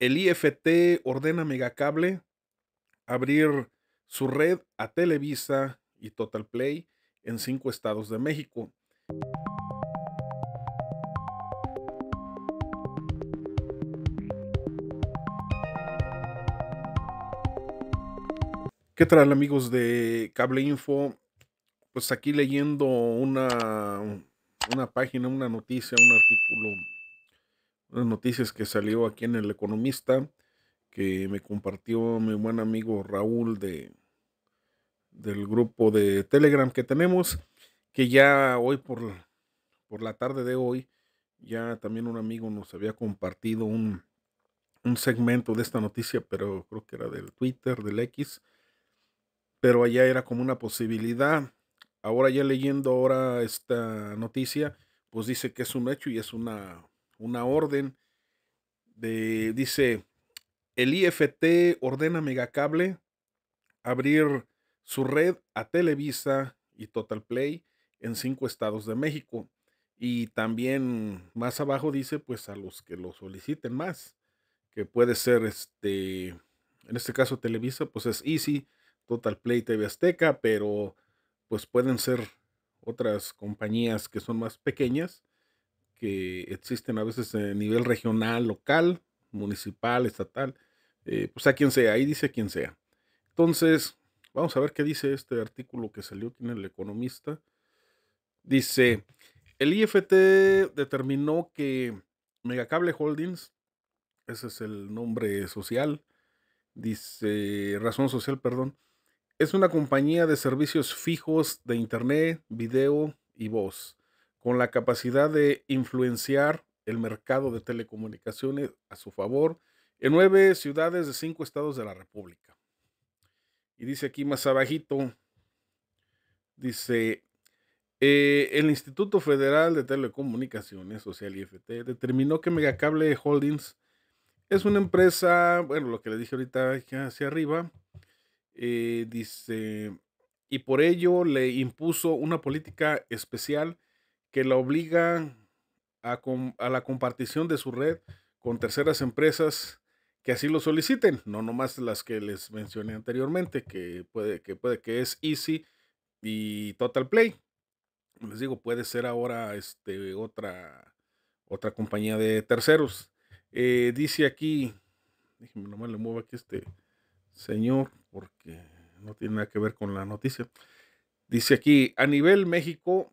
El IFT ordena a Megacable abrir su red a Televisa y Total Play en cinco estados de México. ¿Qué tal amigos de Cable Info? Pues aquí leyendo una, una página, una noticia, un artículo unas noticias que salió aquí en El Economista, que me compartió mi buen amigo Raúl de, del grupo de Telegram que tenemos, que ya hoy por, por la tarde de hoy, ya también un amigo nos había compartido un, un segmento de esta noticia, pero creo que era del Twitter, del X, pero allá era como una posibilidad. Ahora ya leyendo ahora esta noticia, pues dice que es un hecho y es una una orden de, dice, el IFT ordena Megacable abrir su red a Televisa y Total Play en cinco estados de México. Y también más abajo dice, pues a los que lo soliciten más, que puede ser este, en este caso Televisa, pues es Easy, Total Play, TV Azteca, pero pues pueden ser otras compañías que son más pequeñas que existen a veces a nivel regional, local, municipal, estatal, eh, pues a quien sea, ahí dice quien sea. Entonces, vamos a ver qué dice este artículo que salió tiene en El Economista. Dice, el IFT determinó que Megacable Holdings, ese es el nombre social, dice, razón social, perdón, es una compañía de servicios fijos de Internet, video y voz con la capacidad de influenciar el mercado de telecomunicaciones a su favor en nueve ciudades de cinco estados de la República. Y dice aquí más abajito, dice, eh, el Instituto Federal de Telecomunicaciones, o sea, el IFT, determinó que Megacable Holdings es una empresa, bueno, lo que le dije ahorita hacia arriba, eh, dice, y por ello le impuso una política especial que la obliga a, a la compartición de su red con terceras empresas que así lo soliciten, no nomás las que les mencioné anteriormente, que puede que, puede, que es Easy y Total Play. Les digo, puede ser ahora este, otra, otra compañía de terceros. Eh, dice aquí, déjenme nomás le muevo aquí este señor, porque no tiene nada que ver con la noticia. Dice aquí, a nivel México,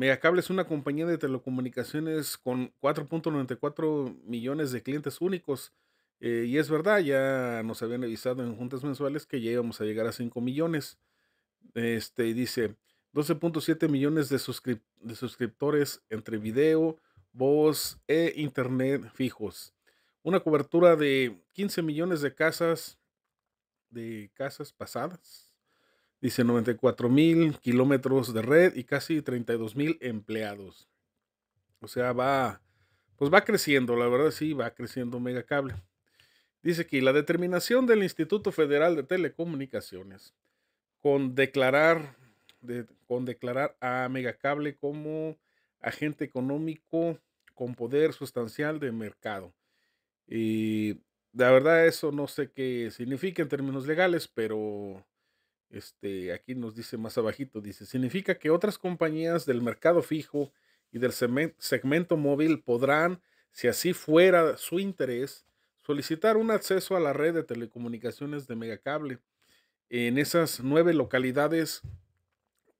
Megacable es una compañía de telecomunicaciones con 4.94 millones de clientes únicos. Eh, y es verdad, ya nos habían avisado en juntas mensuales que ya íbamos a llegar a 5 millones. Este, dice 12.7 millones de, de suscriptores entre video, voz e internet fijos. Una cobertura de 15 millones de casas de casas pasadas Dice 94 mil kilómetros de red y casi 32 mil empleados. O sea, va, pues va creciendo, la verdad sí, va creciendo Megacable. Dice aquí, la determinación del Instituto Federal de Telecomunicaciones con declarar, con declarar a Megacable como agente económico con poder sustancial de mercado. Y la verdad eso no sé qué significa en términos legales, pero este, aquí nos dice más abajito, dice, significa que otras compañías del mercado fijo y del segmento móvil podrán, si así fuera su interés, solicitar un acceso a la red de telecomunicaciones de megacable en esas nueve localidades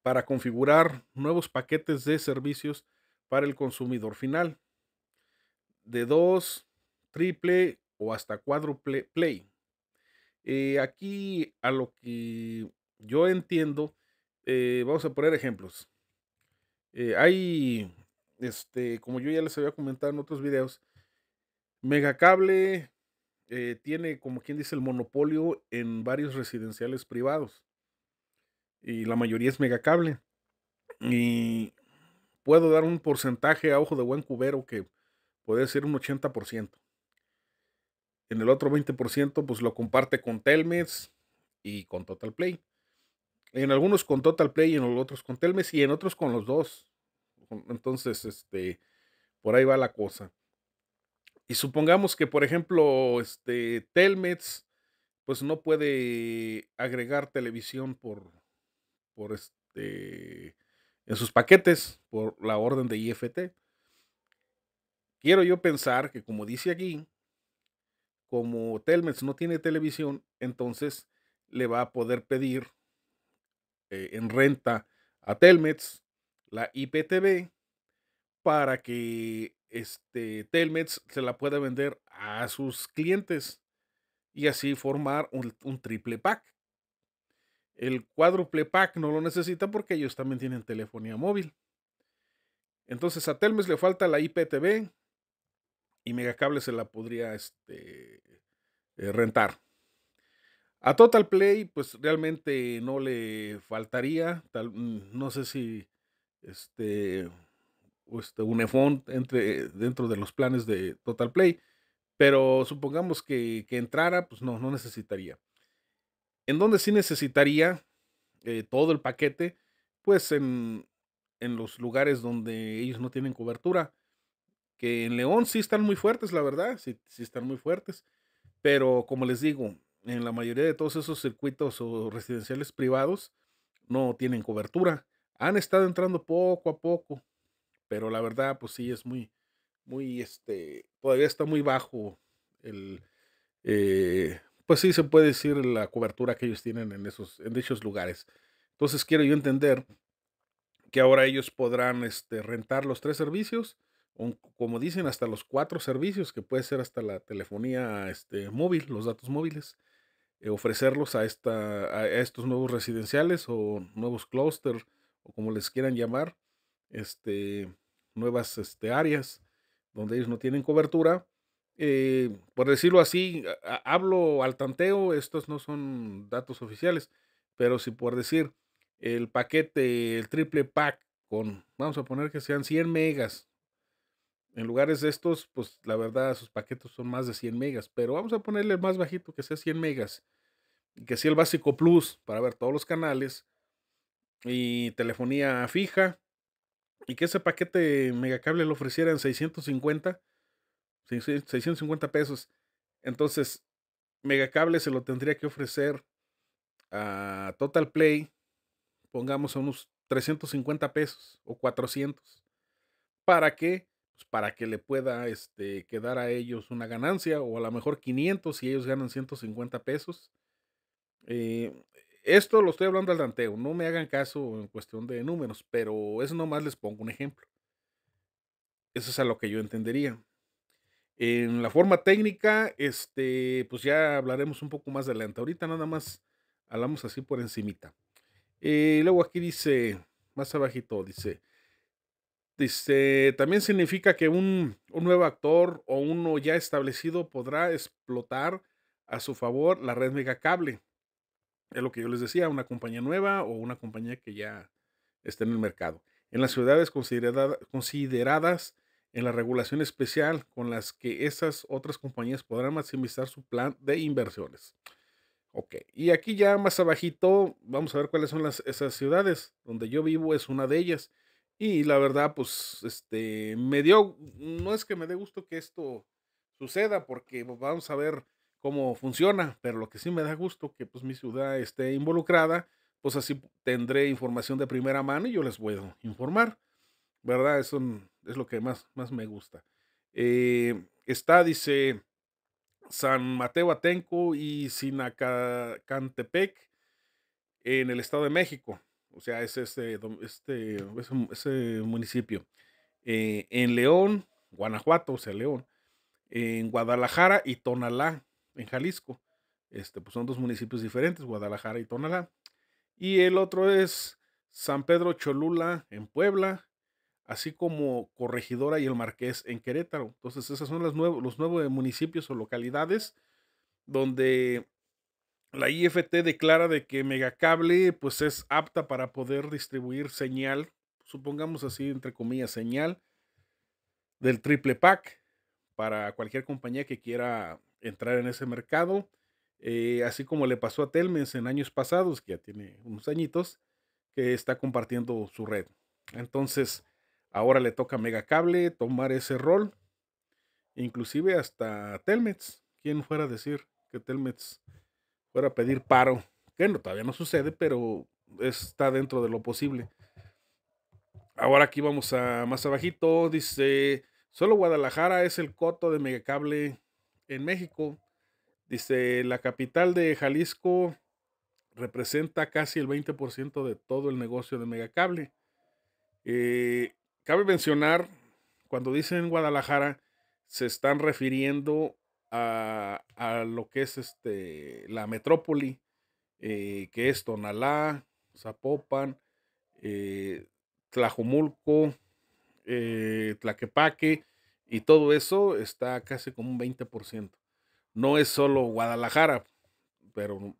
para configurar nuevos paquetes de servicios para el consumidor final, de dos, triple o hasta cuádruple play. Eh, aquí a lo que yo entiendo, eh, vamos a poner ejemplos. Eh, hay, este, como yo ya les había comentado en otros videos, Megacable eh, tiene, como quien dice, el monopolio en varios residenciales privados. Y la mayoría es Megacable. Y puedo dar un porcentaje a ojo de buen cubero que puede ser un 80%. En el otro 20%, pues lo comparte con Telmes y con Total Play. En algunos con Total Play, en otros con Telmes y en otros con los dos. Entonces, este, por ahí va la cosa. Y supongamos que, por ejemplo, este, Telmex, pues no puede agregar televisión por, por este, en sus paquetes, por la orden de IFT. Quiero yo pensar que, como dice aquí, como Telmex no tiene televisión, entonces le va a poder pedir eh, en renta a Telmex, la IPTV, para que este, Telmex se la pueda vender a sus clientes y así formar un, triple pack. El cuádruple pack no lo necesita porque ellos también tienen telefonía móvil. Entonces a Telmex le falta la IPTV y Megacable se la podría este, eh, rentar. A Total Play, pues realmente no le faltaría. Tal, mm, no sé si este, este Unifont entre dentro de los planes de Total Play, pero supongamos que, entrara, pues no, no necesitaría. En dónde sí necesitaría eh, todo el paquete, pues en, en los lugares donde ellos no tienen cobertura. Que en León sí están muy fuertes, la verdad, sí, sí están muy fuertes. Pero como les digo, en la mayoría de todos esos circuitos o residenciales privados no tienen cobertura. Han estado entrando poco a poco, pero la verdad, pues sí, es muy, muy, este, todavía está muy bajo el, eh, pues sí, se puede decir la cobertura que ellos tienen en esos, en dichos lugares. Entonces quiero yo entender que ahora ellos podrán, este, rentar los tres servicios, o, como dicen, hasta los cuatro servicios, que puede ser hasta la telefonía, este, móvil, los datos móviles eh, ofrecerlos a, esta, a estos nuevos residenciales o nuevos clusters o como les quieran llamar, este, nuevas este, áreas donde ellos no tienen cobertura. Eh, por decirlo así, hablo al tanteo, estos no son datos oficiales, pero si por decir el paquete, el triple pack con, vamos a poner que sean 100 megas en lugares de estos, pues la verdad, sus paquetes son más de 100 megas, pero vamos a ponerle más bajito que sea 100 megas y que sea el básico plus para ver todos los canales y telefonía fija y que ese paquete megacable lo ofreciera en 650 650 pesos. Entonces, megacable se lo tendría que ofrecer a Total Play, pongamos a unos 350 pesos o 400 para que pues, para que le pueda este, quedar a ellos una ganancia o a lo mejor 500 si ellos ganan 150 pesos. Eh, esto lo estoy hablando al tanteo, no me hagan caso en cuestión de números, pero eso nomás les pongo un ejemplo. Eso es a lo que yo entendería. En la forma técnica, este, pues ya hablaremos un poco más adelante. Ahorita nada más hablamos así por encimita. Eh, luego aquí dice, más abajito, dice, este, también significa que un, nuevo actor o uno ya establecido podrá explotar a su favor la red cable Es lo que yo les decía, una compañía nueva o una compañía que ya está en el mercado. En las ciudades consideradas en la regulación especial con las que esas otras compañías podrán maximizar su plan de inversiones. Ok, y aquí ya más abajito vamos a ver cuáles son las, esas ciudades. Donde yo vivo es una de ellas. Y la verdad, pues, este, me dio, no es que me dé gusto que esto suceda, porque pues, vamos a ver cómo funciona, pero lo que sí me da gusto que pues mi ciudad esté involucrada, pues así tendré información de primera mano y yo les puedo informar, ¿verdad? Eso es lo que más, más me gusta. Eh, está, dice, San Mateo Atenco y Sinacantepec en el Estado de México o sea, es este, este, ese, eh, municipio. Eh, en León, Guanajuato, o sea, León, en Guadalajara y Tonalá, en Jalisco. Este, pues son dos municipios diferentes, Guadalajara y Tonalá. Y el otro es San Pedro Cholula, en Puebla, así como Corregidora y el Marqués, en Querétaro. Entonces, esos son los nuevos, los nuevos municipios o localidades donde la IFT declara de que Megacable pues es apta para poder distribuir señal, supongamos así entre comillas señal del triple pack para cualquier compañía que quiera entrar en ese mercado, eh, así como le pasó a Telmex en años pasados, que ya tiene unos añitos, que está compartiendo su red. Entonces, ahora le toca a Megacable tomar ese rol, inclusive hasta Telmex, ¿Quién fuera a decir que Telmex fuera pedir paro, que no, todavía no sucede, pero está dentro de lo posible. Ahora aquí vamos a más abajito, dice, solo Guadalajara es el coto de megacable en México. Dice, la capital de Jalisco representa casi el 20% de todo el negocio de megacable. Eh, cabe mencionar, cuando dicen Guadalajara, se están refiriendo a, a lo que es este, la metrópoli, eh, que es Tonalá, Zapopan, eh, Tlajomulco, eh, Tlaquepaque, y todo eso está casi como un 20%. No es solo Guadalajara, pero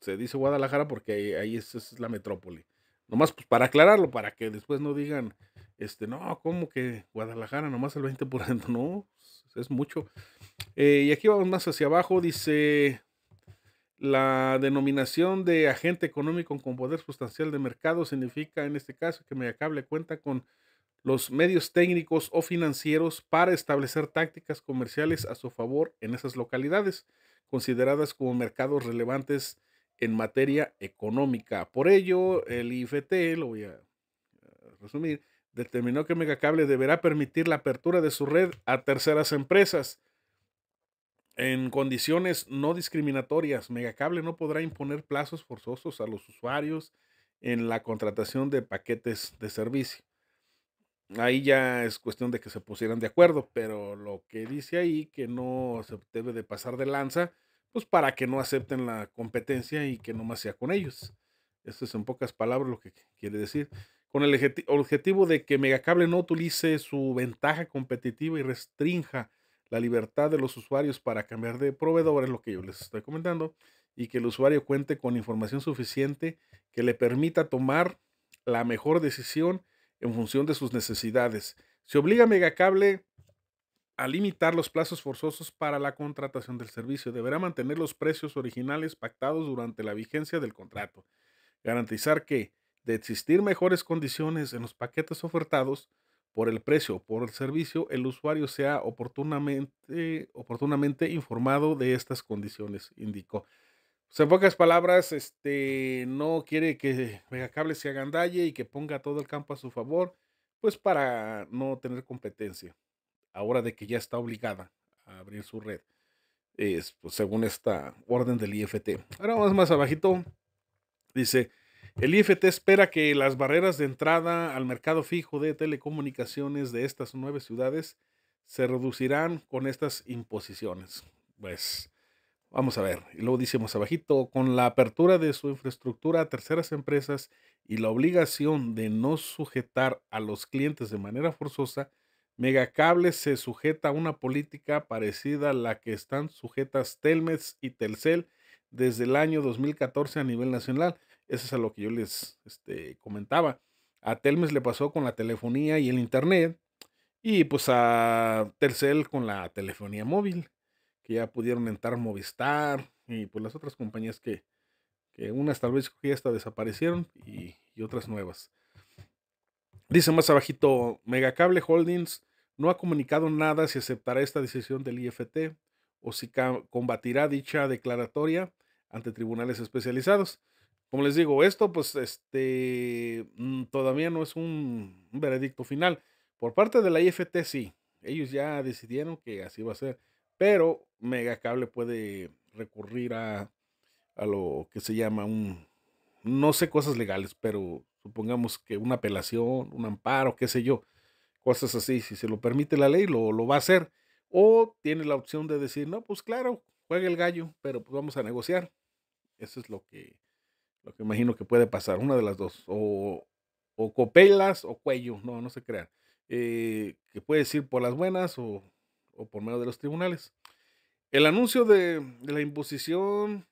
se dice Guadalajara porque ahí, es, es, la metrópoli. Nomás pues, para aclararlo, para que después no digan, este, no, ¿cómo que Guadalajara nomás el 20%? No, es mucho. Eh, y aquí vamos más hacia abajo, dice la denominación de agente económico con poder sustancial de mercado significa en este caso que Megacable cuenta con los medios técnicos o financieros para establecer tácticas comerciales a su favor en esas localidades, consideradas como mercados relevantes en materia económica. Por ello, el IFT, lo voy a resumir, determinó que Megacable deberá permitir la apertura de su red a terceras empresas en condiciones no discriminatorias, Megacable no podrá imponer plazos forzosos a los usuarios en la contratación de paquetes de servicio. Ahí ya es cuestión de que se pusieran de acuerdo, pero lo que dice ahí que no se debe de pasar de lanza, pues para que no acepten la competencia y que no más sea con ellos. Esto es en pocas palabras lo que quiere decir. Con el objetivo de que Megacable no utilice su ventaja competitiva y restrinja la libertad de los usuarios para cambiar de proveedor, es lo que yo les estoy comentando, y que el usuario cuente con información suficiente que le permita tomar la mejor decisión en función de sus necesidades. Se obliga a Megacable a limitar los plazos forzosos para la contratación del servicio. Deberá mantener los precios originales pactados durante la vigencia del contrato. Garantizar que, de existir mejores condiciones en los paquetes ofertados, por el precio o por el servicio, el usuario sea oportunamente, oportunamente informado de estas condiciones, indicó. Pues, en pocas palabras, este, no quiere que Cable se agandalle y que ponga todo el campo a su favor, pues para no tener competencia, ahora de que ya está obligada a abrir su red, pues, según esta orden del IFT. Ahora vamos más abajito, dice, el IFT espera que las barreras de entrada al mercado fijo de telecomunicaciones de estas nueve ciudades se reducirán con estas imposiciones. Pues vamos a ver. Y luego decimos abajito, con la apertura de su infraestructura a terceras empresas y la obligación de no sujetar a los clientes de manera forzosa, Megacable se sujeta a una política parecida a la que están sujetas Telmex y Telcel desde el año 2014 a nivel nacional. Eso es a lo que yo les este, comentaba. A Telmes le pasó con la telefonía y el internet. Y pues a Telcel con la telefonía móvil, que ya pudieron entrar Movistar y pues las otras compañías que, unas tal vez ya hasta desaparecieron y, y otras nuevas. Dice más abajito, Megacable Holdings no ha comunicado nada si aceptará esta decisión del IFT o si combatirá dicha declaratoria ante tribunales especializados. Como les digo, esto pues este mm, todavía no es un, veredicto final. Por parte de la IFT sí, ellos ya decidieron que así va a ser, pero Megacable puede recurrir a, a lo que se llama un, no sé cosas legales, pero supongamos que una apelación, un amparo, qué sé yo, cosas así, si se lo permite la ley, lo, lo va a hacer. O tiene la opción de decir, no, pues claro, juega el gallo, pero pues vamos a negociar. Eso es lo que lo que imagino que puede pasar, una de las dos. O, o copelas o cuello, no, no se crean. Eh, que puede ir por las buenas o, por medio de los tribunales. El anuncio de, la imposición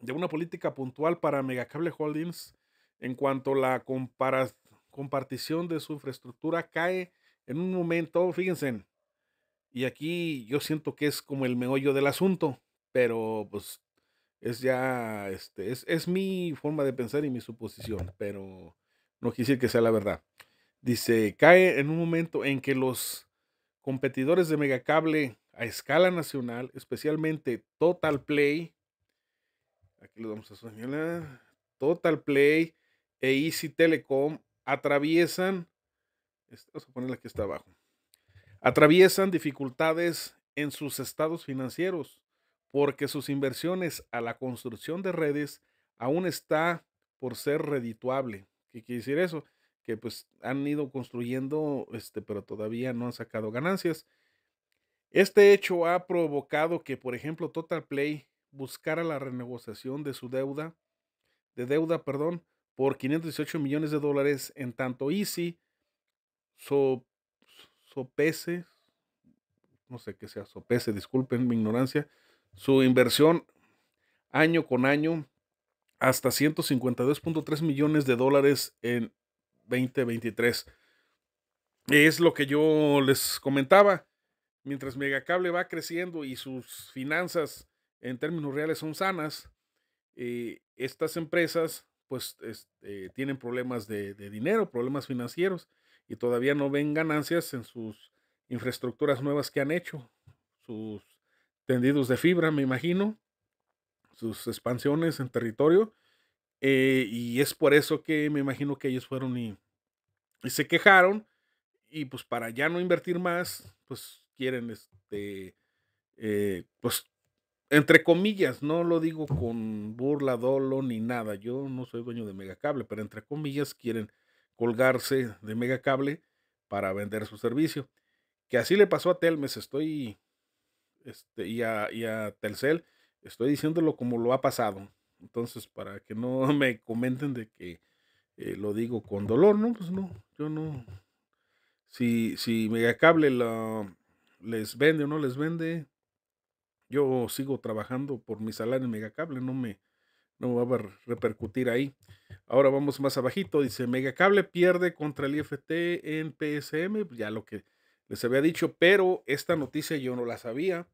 de una política puntual para Megacable Holdings en cuanto a la compara, compartición de su infraestructura cae en un momento, fíjense, y aquí yo siento que es como el meollo del asunto, pero pues es ya, este, es, es, mi forma de pensar y mi suposición, pero no quisiera que sea la verdad. Dice, cae en un momento en que los competidores de Megacable a escala nacional, especialmente Total Play, aquí lo vamos a señalar, Total Play e Easy Telecom atraviesan, este, vamos a ponerla aquí está abajo, atraviesan dificultades en sus estados financieros porque sus inversiones a la construcción de redes aún está por ser redituable. ¿Qué quiere decir eso? Que pues han ido construyendo, este, pero todavía no han sacado ganancias. Este hecho ha provocado que, por ejemplo, Total Play buscara la renegociación de su deuda, de deuda, perdón, por 518 millones de dólares, en tanto Easy so, sopese, no sé qué sea, sopese, disculpen mi ignorancia, su inversión año con año hasta 152.3 millones de dólares en 2023. Es lo que yo les comentaba. Mientras Megacable va creciendo y sus finanzas en términos reales son sanas, eh, estas empresas pues este, tienen problemas de, de, dinero, problemas financieros y todavía no ven ganancias en sus infraestructuras nuevas que han hecho, sus tendidos de fibra, me imagino, sus expansiones en territorio. Eh, y es por eso que me imagino que ellos fueron y, se quejaron. Y pues para ya no invertir más, pues quieren, este, eh, pues entre comillas, no lo digo con burla, dolo ni nada. Yo no soy dueño de Megacable, pero entre comillas quieren colgarse de Megacable para vender su servicio. Que así le pasó a Telmes, estoy este, y, a, Telcel, estoy diciéndolo como lo ha pasado. Entonces, para que no me comenten de que eh, lo digo con dolor, no, pues no, yo no. Si, si Megacable les vende o no les vende, yo sigo trabajando por mi salario en Megacable, no me, no va a repercutir ahí. Ahora vamos más abajito, dice Megacable pierde contra el IFT en PSM, pues ya lo que les había dicho, pero esta noticia yo no la sabía.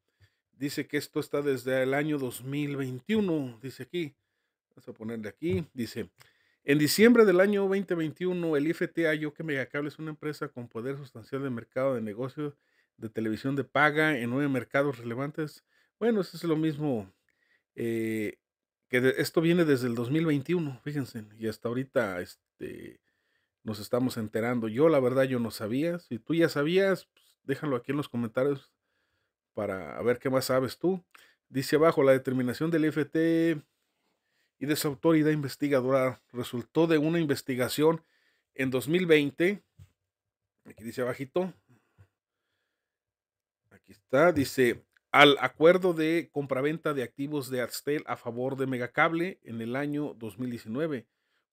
Dice que esto está desde el año 2021, dice aquí. Vamos a ponerle aquí, dice. En diciembre del año 2021, el IFTA, yo que Megacable es una empresa con poder sustancial de mercado de negocios de televisión de paga en nueve mercados relevantes. Bueno, eso es lo mismo eh, que esto viene desde el 2021, fíjense, y hasta ahorita este, nos estamos enterando. Yo la verdad yo no sabía. Si tú ya sabías, pues, déjalo aquí en los comentarios para ver qué más sabes tú. Dice abajo, la determinación del FT y de su autoridad investigadora resultó de una investigación en 2020. Aquí dice abajito. Aquí está, dice al acuerdo de compraventa de activos de Aztel a favor de Megacable en el año 2019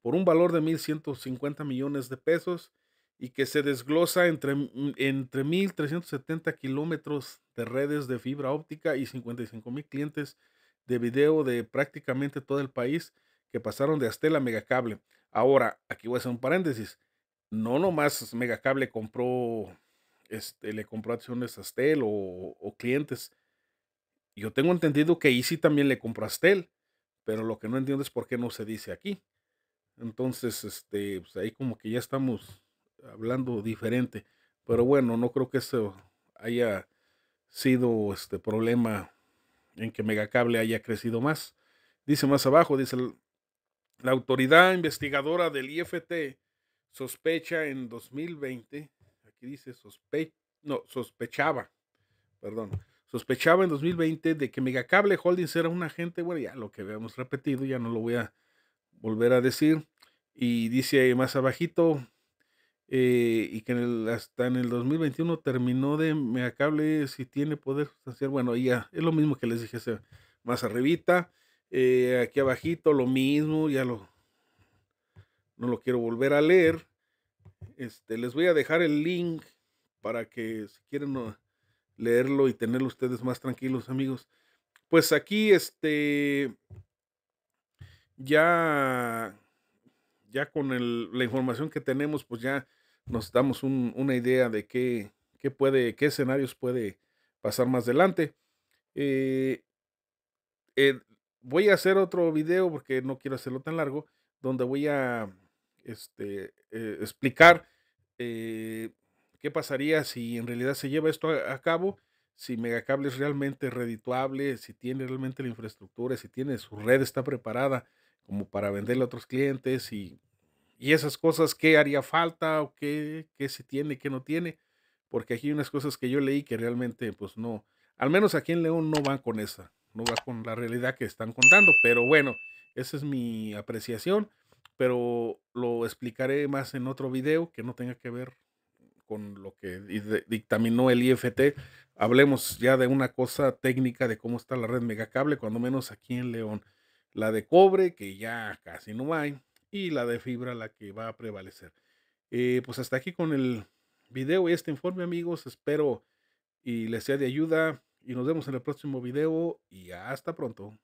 por un valor de 1.150 millones de pesos y que se desglosa entre, mm, entre 1.370 kilómetros de redes de fibra óptica y 55.000 clientes de video de prácticamente todo el país que pasaron de Astel a Megacable. Ahora, aquí voy a hacer un paréntesis. No nomás Megacable compró, este, le compró acciones a Astel o, clientes. Yo tengo entendido que Easy también le compró a Astel, pero lo que no entiendo es por qué no se dice aquí. Entonces, este, pues ahí como que ya estamos hablando diferente. Pero bueno, no creo que eso haya sido este problema en que Megacable haya crecido más. Dice más abajo, dice la autoridad investigadora del IFT sospecha en 2020, aquí dice sospe, no, sospechaba, perdón, sospechaba en 2020 de que Megacable Holdings era un agente, bueno, ya lo que habíamos repetido, ya no lo voy a volver a decir. Y dice más abajito, eh, y que en hasta en el 2021 terminó de me Megacable si tiene poder sustancial. Bueno, ya es lo mismo que les dije más arribita. Eh, aquí abajito lo mismo, ya lo no lo quiero volver a leer. Este, les voy a dejar el link para que si quieren leerlo y tenerlo ustedes más tranquilos, amigos. Pues aquí este ya, ya con la información que tenemos, pues ya nos damos una idea de qué, puede, qué escenarios puede pasar más adelante. Eh, eh, voy a hacer otro video porque no quiero hacerlo tan largo, donde voy a este, eh, explicar qué pasaría si en realidad se lleva esto a, a cabo, si Megacable es realmente redituable, si tiene realmente la infraestructura, si tiene su red está preparada, como para venderle a otros clientes y, esas cosas, qué haría falta o qué, qué se tiene, qué no tiene, porque aquí hay unas cosas que yo leí que realmente pues no, al menos aquí en León no van con esa, no va con la realidad que están contando, pero bueno, esa es mi apreciación, pero lo explicaré más en otro video que no tenga que ver con lo que dictaminó el IFT. Hablemos ya de una cosa técnica de cómo está la red megacable, cuando menos aquí en León la de cobre, que ya casi no hay, y la de fibra, la que va a prevalecer. Eh, pues hasta aquí con el video y este informe, amigos. Espero y les sea de ayuda. Y nos vemos en el próximo video y hasta pronto.